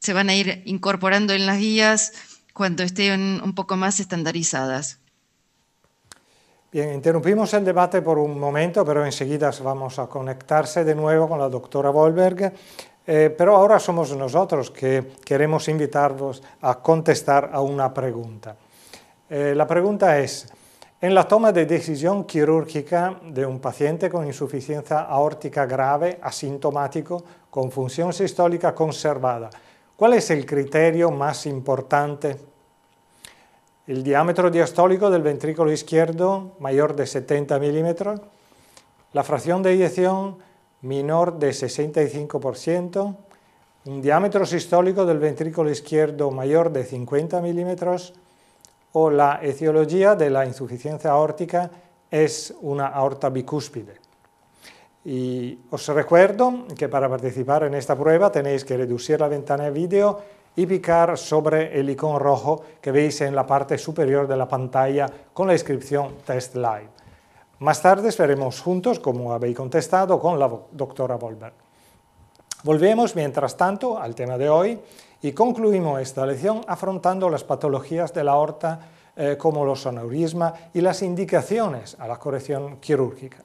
se van a ir incorporando en las guías cuando estén un poco más estandarizadas. Bien, interrumpimos el debate por un momento, pero enseguida vamos a conectarse de nuevo con la doctora Wolberg. Eh, pero ahora somos nosotros que queremos invitarlos a contestar a una pregunta. Eh, la pregunta es, en la toma de decisión quirúrgica de un paciente con insuficiencia aórtica grave, asintomático, con función sistólica conservada, ¿cuál es el criterio más importante? El diámetro diastólico del ventrículo izquierdo mayor de 70 milímetros, la fracción de eyección menor de 65%, un diámetro sistólico del ventrículo izquierdo mayor de 50 milímetros, la etiología de la insuficiencia aórtica es una aorta bicúspide. Y os recuerdo que para participar en esta prueba tenéis que reducir la ventana de vídeo y picar sobre el icono rojo que veis en la parte superior de la pantalla con la inscripción Test Live. Más tarde veremos juntos como habéis contestado con la doctora Volberg. Volvemos, mientras tanto, al tema de hoy, y concluimos esta lección afrontando las patologías de la aorta eh, como los aneurismas y las indicaciones a la corrección quirúrgica.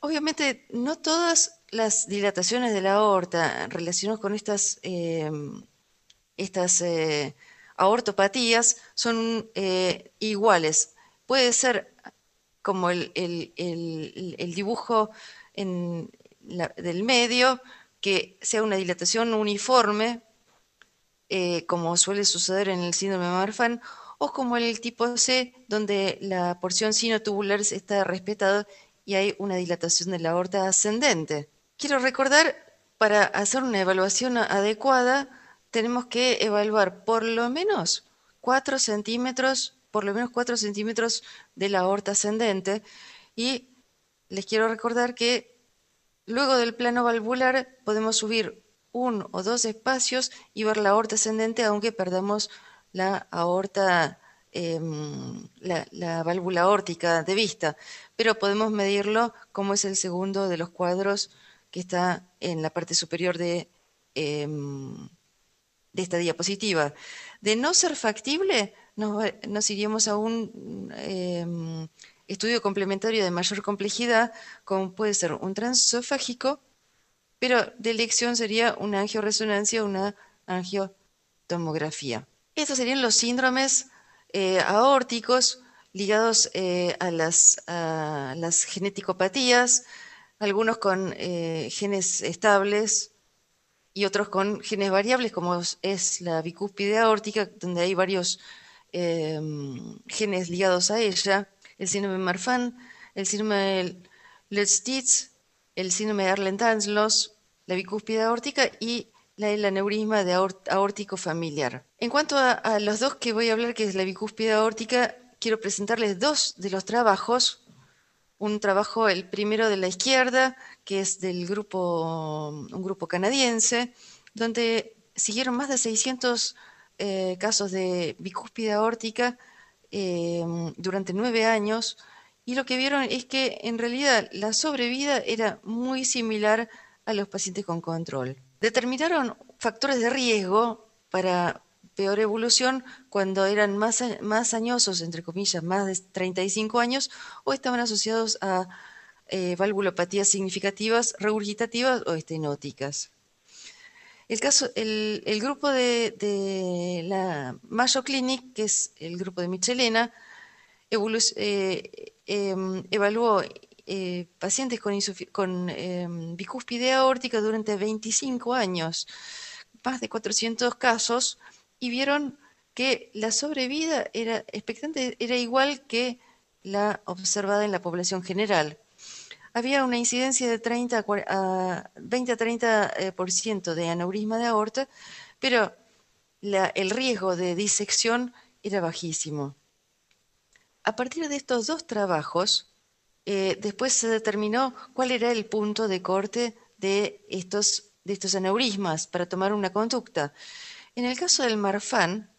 Obviamente, no todas las dilataciones de la aorta relacionadas con estas, eh, estas eh, aortopatías son iguales. Puede ser como el, dibujo del medio, que sea una dilatación uniforme, eh, como suele suceder en el síndrome de Marfan, o como el tipo C, donde la porción sinotubular está respetada y hay una dilatación de la aorta ascendente. Quiero recordar, para hacer una evaluación adecuada, tenemos que evaluar por lo menos 4 centímetros, por lo menos 4 centímetros de la aorta ascendente. Y les quiero recordar que Luego del plano valvular podemos subir un o dos espacios y ver la aorta ascendente, aunque perdamos la aorta, em, la, válvula aórtica de vista. Pero podemos medirlo como es el segundo de los cuadros que está en la parte superior de, em, esta diapositiva. De no ser factible, nos, iríamos a un em, estudio complementario de mayor complejidad, como puede ser un transesofágico, pero de elección sería una angioresonancia o una angiotomografía. Estos serían los síndromes eh, aórticos ligados eh, a las, geneticopatías, algunos con eh, genes estables y otros con genes variables, como es la bicúspide aórtica, donde hay varios genes ligados a ella el síndrome de Marfan, el síndrome de Let's el síndrome de arlen Danzlos, la bicúspide aórtica y la aneurisma de aórtico familiar. En cuanto a, los dos que voy a hablar, que es la bicúspide aórtica, quiero presentarles dos de los trabajos. Un trabajo, el primero de la izquierda, que es del grupo, un grupo canadiense, donde siguieron más de 600 eh, casos de bicúspide aórtica Em, durante nueve años y lo que vieron es que en realidad la sobrevida era muy similar a los pacientes con control. Determinaron factores de riesgo para peor evolución cuando eran más, más añosos, entre comillas, más de 35 años, o estaban asociados a eh, valvulopatías significativas, regurgitativas o estenóticas. El, caso, el, grupo de, la Mayo Clinic, que es el grupo de Michelena, eh, em, evaluó eh, pacientes con, con em, bicúspide aórtica durante 25 años, más de 400 casos, y vieron que la sobrevida era expectante era igual que la observada en la población general había una incidencia de 30 a 20 30% eh, de aneurisma de aorta, pero el riesgo de disección era bajísimo. A partir de estos dos trabajos, eh, después se determinó cuál era el punto de corte de estos, de estos aneurismas para tomar una conducta. En el caso del Marfan,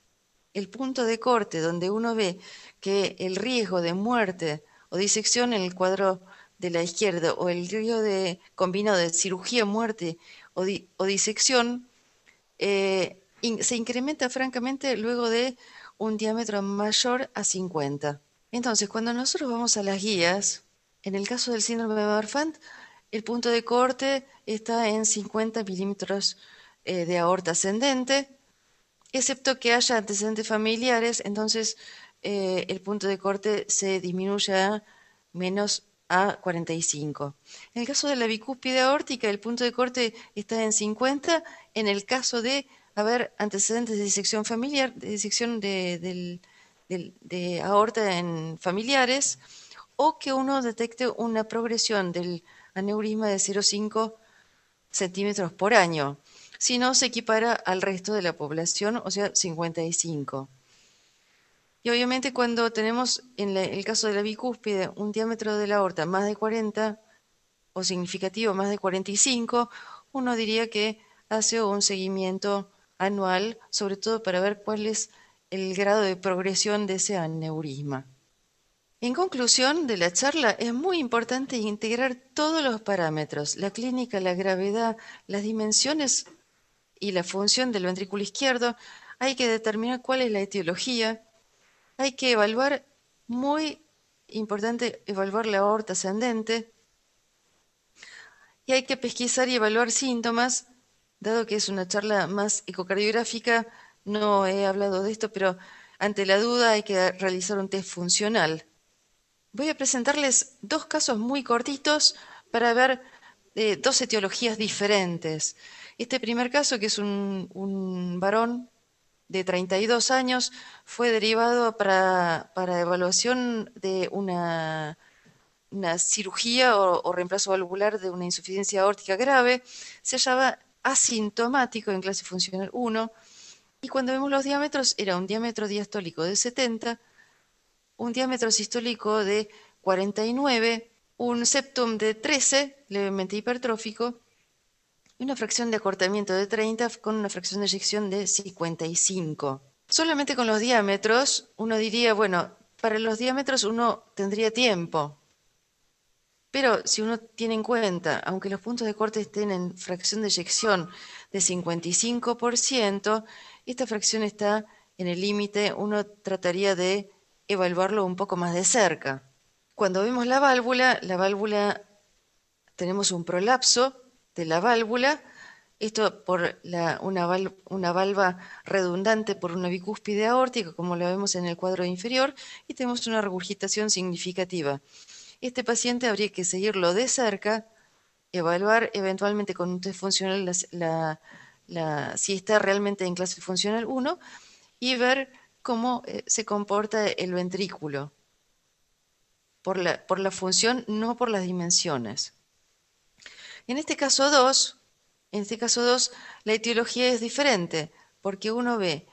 el punto de corte donde uno ve que el riesgo de muerte o disección en el cuadro de la izquierda o el río de, combinado de cirugía, muerte o, disección eh, se incrementa francamente luego de un diámetro mayor a 50. Entonces, cuando nosotros vamos a las guías, en el caso del síndrome de Marfan, el punto de corte está en 50 milímetros eh, de aorta ascendente, excepto que haya antecedentes familiares, entonces eh, el punto de corte se disminuye a menos a 45. En el caso de la bicúspide aórtica, el punto de corte está en 50. En el caso de haber antecedentes de disección familiar, de disección de, de aorta en familiares, o que uno detecte una progresión del aneurisma de 0,5 centímetros por año. Si no, se equipara al resto de la población, o sea, 55. Y obviamente cuando tenemos, en el caso de la bicúspide, un diámetro de la aorta más de 40 o significativo más de 45, uno diría que hace un seguimiento anual, sobre todo para ver cuál es el grado de progresión de ese aneurisma. En conclusión de la charla, es muy importante integrar todos los parámetros, la clínica, la gravedad, las dimensiones y la función del ventrículo izquierdo. Hay que determinar cuál es la etiología, hay que evaluar, muy importante evaluar la aorta ascendente, y hay que pesquisar y evaluar síntomas, dado que es una charla más ecocardiográfica, no he hablado de esto, pero ante la duda hay que realizar un test funcional. Voy a presentarles dos casos muy cortitos para ver eh, dos etiologías diferentes. Este primer caso, que es un varón de 32 años fue derivado para, evaluación de una, cirugía o, o, reemplazo valvular de una insuficiencia aórtica grave. Se hallaba asintomático en clase funcional 1 y cuando vemos los diámetros era un diámetro diastólico de 70, un diámetro sistólico de 49, un septum de 13, levemente hipertrófico, una fracción de acortamiento de 30 con una fracción de eyección de 55. Solamente con los diámetros uno diría, bueno, para los diámetros uno tendría tiempo, pero si uno tiene en cuenta, aunque los puntos de corte estén en fracción de eyección de 55%, esta fracción está en el límite, uno trataría de evaluarlo un poco más de cerca. Cuando vemos la válvula, la válvula tenemos un prolapso de la válvula, esto por una, redundante por una bicúspide aórtica, como lo vemos en el cuadro inferior, y tenemos una regurgitación significativa. Este paciente habría que seguirlo de cerca, evaluar eventualmente con un test funcional si está realmente en clase funcional 1 y ver cómo eh, se comporta el ventrículo por la función, no por las dimensiones. En este caso 2, en este caso la etiología es diferente, porque uno ve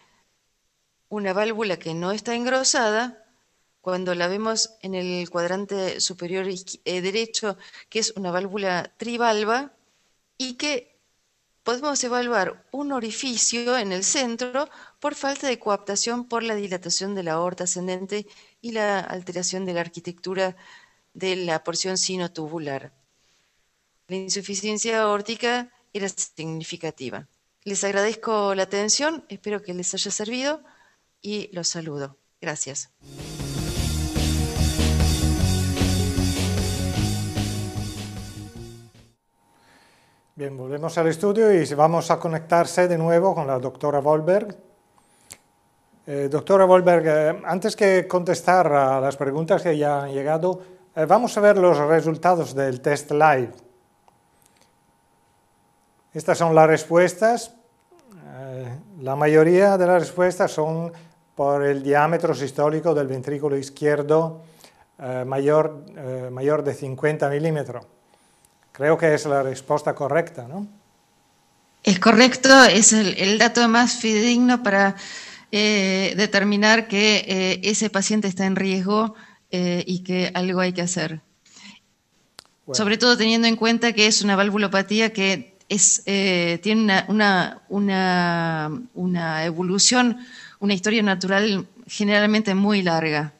una válvula que no está engrosada, cuando la vemos en el cuadrante superior eh, derecho, que es una válvula trivalva, y que podemos evaluar un orificio en el centro por falta de coaptación por la dilatación de la aorta ascendente y la alteración de la arquitectura de la porción sinotubular. La insuficiencia aórtica era significativa. Les agradezco la atención, espero que les haya servido y los saludo. Gracias. Bien, volvemos al estudio y vamos a conectarse de nuevo con la doctora Volberg. Eh, doctora Volberg, eh, antes que contestar a las preguntas que ya han llegado, eh, vamos a ver los resultados del test live. Estas son las respuestas. Eh, la mayoría de las respuestas son por el diámetro sistólico del ventrículo izquierdo eh, mayor, eh, mayor de 50 milímetros. Creo que es la respuesta correcta, ¿no? Es correcto, es el, dato más fidedigno para determinar que ese paciente está en riesgo y que algo hay que hacer. Sobre todo teniendo en cuenta que es una valvulopatía que eh, tiene una, evolución, una historia natural generalmente muy larga.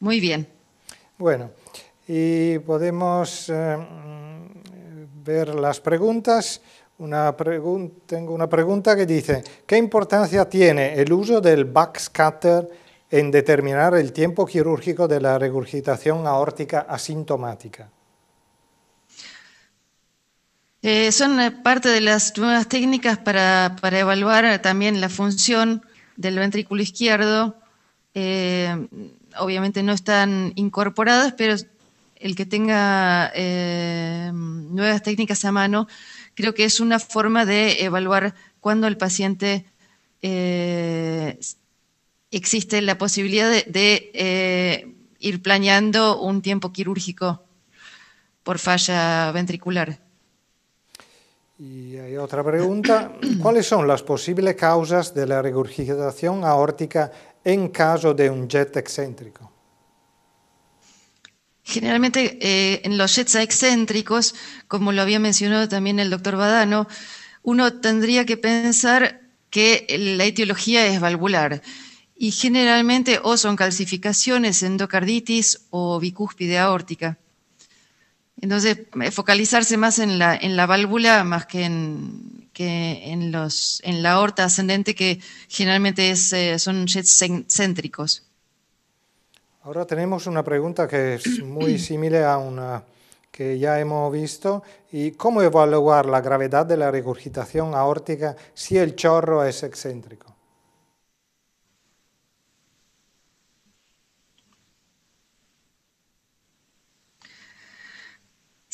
Muy bien. Bueno, y podemos eh, ver las preguntas. Una tengo una pregunta que dice, ¿qué importancia tiene el uso del backscatter en determinar el tiempo quirúrgico de la regurgitación aórtica asintomática? Eh, son eh, parte de las nuevas técnicas para, evaluar eh, también la función del ventrículo izquierdo. obviamente no están incorporadas, pero el que tenga nuevas técnicas a mano, creo que es una forma de evaluar cuando el paciente existe la posibilidad de ir planeando un tiempo quirúrgico por falla ventricular. Y hay otra pregunta, (clears throat) ¿cuáles son las posibles causas de la regurgitación aórtica en caso de un jet excéntrico? Generalmente eh, en los jets excéntricos, como lo había mencionado también el doctor Badano, uno tendría que pensar que la etiología es valvular y generalmente o son calcificaciones, endocarditis o bicúspide aórtica. Entonces, eh, focalizarse más en la, en la válvula más que en, que en, los, en la aorta ascendente, que generalmente es, eh, son jets céntricos. Ahora tenemos una pregunta que es muy (clears throat) similar a una que ya hemos visto. ¿Y cómo evaluar la gravedad de la regurgitación aórtica si el chorro es excéntrico?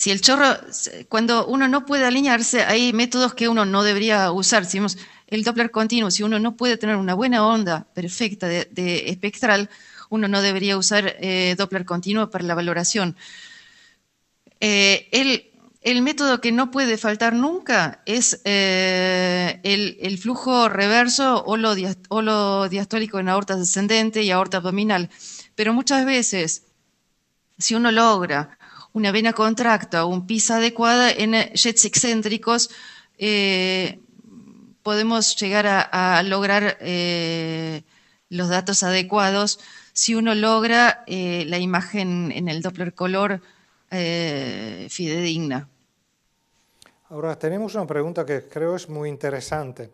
Si el chorro, cuando uno no puede alinearse, hay métodos que uno no debería usar. Si el Doppler continuo, si uno no puede tener una buena onda perfecta de, espectral, uno no debería usar eh, Doppler continuo para la valoración. Eh, el, método que no puede faltar nunca es eh, el, flujo reverso o o lo diastólico en aorta descendente y aorta abdominal. Pero muchas veces, si uno logra una vena contracta o un pis adecuada en jets excéntricos, eh, podemos llegar a, lograr eh, los datos adecuados si uno logra eh, la imagen en el Doppler color fidedigna. Ahora tenemos una pregunta que creo es muy interesante.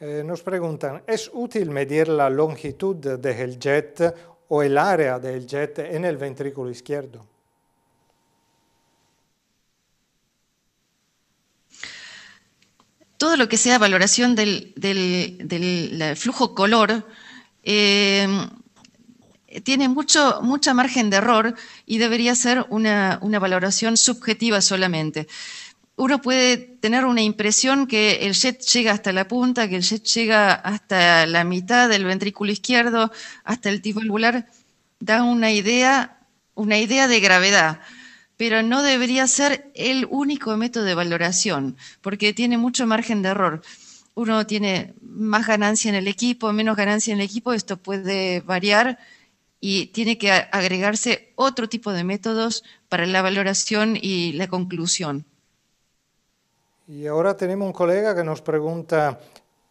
nos preguntan, ¿es útil medir la longitud del jet o el área del jet en el ventrículo izquierdo? todo lo que sea valoración del, flujo color eh, tiene mucho, mucha margen de error y debería ser una, valoración subjetiva solamente. Uno puede tener una impresión que el jet llega hasta la punta, que el jet llega hasta la mitad del ventrículo izquierdo, hasta el angular, da una idea, una idea de gravedad pero no debería ser el único método de valoración, porque tiene mucho margen de error. Uno tiene más ganancia en el equipo, menos ganancia en el equipo, esto puede variar y tiene que agregarse otro tipo de métodos para la valoración y la conclusión. Y ahora tenemos un colega que nos pregunta,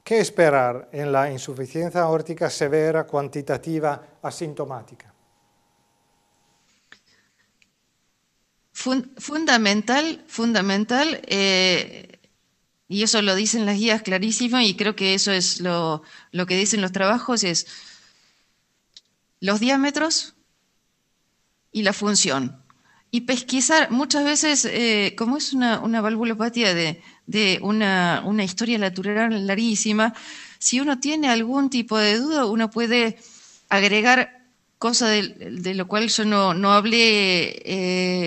¿qué esperar en la insuficiencia aórtica severa, cuantitativa, asintomática? fundamental, fundamental, eh, y eso lo dicen las guías clarísimo, y creo que eso es lo, que dicen los trabajos, es los diámetros y la función. Y pesquisar, muchas veces, eh, como es una, una valvulopatía de, una, una, historia natural larguísima, si uno tiene algún tipo de duda, uno puede agregar cosa de, lo cual yo no, hablé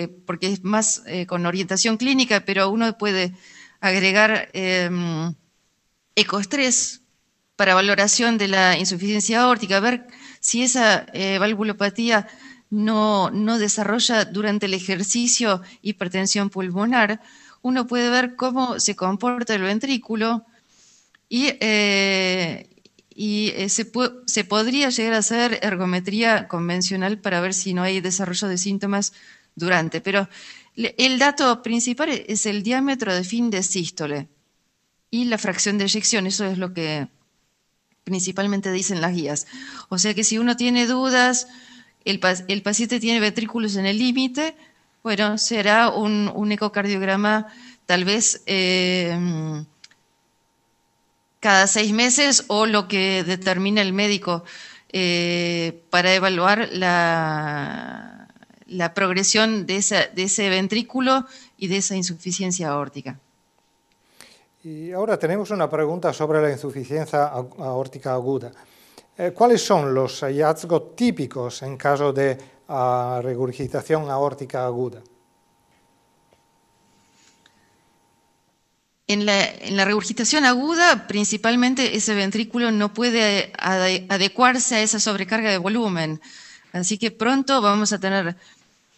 eh, porque es más eh, con orientación clínica, pero uno puede agregar eh, ecoestrés para valoración de la insuficiencia aórtica, ver si esa eh, valvulopatía no, no desarrolla durante el ejercicio hipertensión pulmonar, uno puede ver cómo se comporta el ventrículo y, y eh, se, se, podría llegar a hacer ergometría convencional para ver si no hay desarrollo de síntomas durante, pero el dato principal e, es el diámetro de fin de sístole y la fracción de eyección, eso es lo que principalmente dicen las guías. O sea que si uno tiene dudas, el, paciente tiene ventrículos en el límite, bueno, será un, ecocardiograma tal vez... Eh, cada seis meses o lo que determina el médico eh, para evaluar la, progresión de, de ese ventrículo y de esa insuficiencia aórtica. Y ahora tenemos una pregunta sobre la insuficiencia aórtica aguda. Eh, ¿Cuáles son los hallazgos típicos en caso de ah, regurgitación aórtica aguda? En la, regurgitación aguda, principalmente ese ventrículo no puede adecuarse a esa sobrecarga de volumen. Así que pronto vamos a tener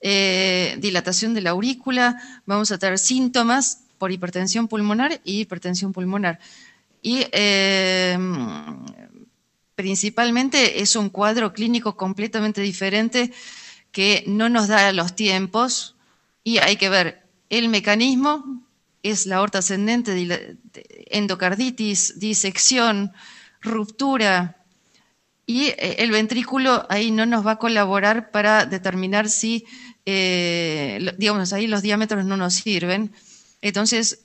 eh, dilatación de la aurícula, vamos a tener síntomas por hipertensión pulmonar y hipertensión pulmonar. Y em, principalmente es un cuadro clínico completamente diferente que no nos da los tiempos y hay que ver el mecanismo es la aorta ascendente, endocarditis, disección, ruptura. Y eh, el ventrículo ahí no nos va a colaborar para determinar si, eh, digamos, ahí los diámetros no nos sirven. Entonces,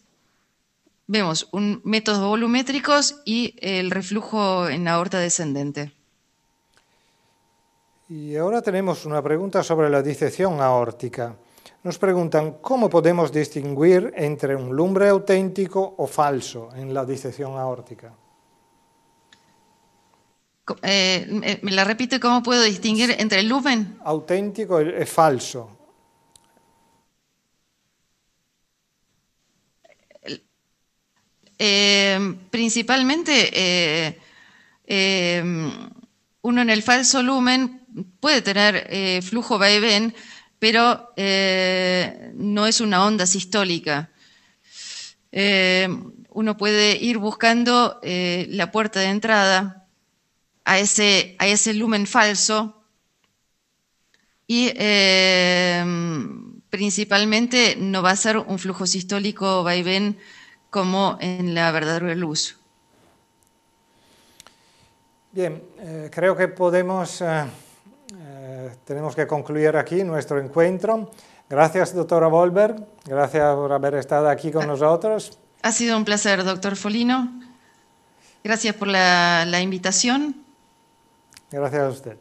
vemos un método volumétricos y el reflujo en la aorta descendente. Y ahora tenemos una pregunta sobre la disección aórtica nos preguntan cómo podemos distinguir entre un lumbre auténtico o falso en la disección aórtica. Eh, me la repite, ¿cómo puedo distinguir entre el lumen? Auténtico y falso. Eh, principalmente, eh, uno en el falso lumen puede tener flujo vaivén, pero eh, no es una onda sistólica. Eh, uno puede ir buscando eh, la puerta de entrada a ese, a ese lumen falso y principalmente no va a ser un flujo sistólico vaivén como en la verdadera luz. Bien, creo que podemos... Eh, tenemos que concluir aquí nuestro encuentro. Gracias, doctora Volberg. Gracias por haber estado aquí con nosotros. Ha sido un placer, doctor Folino. Gracias por la, invitación. Gracias a usted.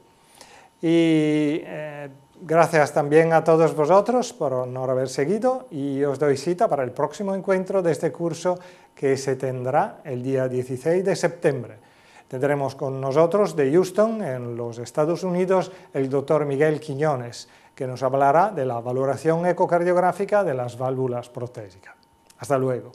Y eh, gracias también a todos vosotros por no haber seguido y os doy cita para el próximo encuentro de este curso que se tendrá el día 16 de septiembre. Tendremos con nosotros de Houston, en los Estados Unidos, el doctor Miguel Quiñones, que nos hablará de la valoración ecocardiográfica de las válvulas protésicas. Hasta luego.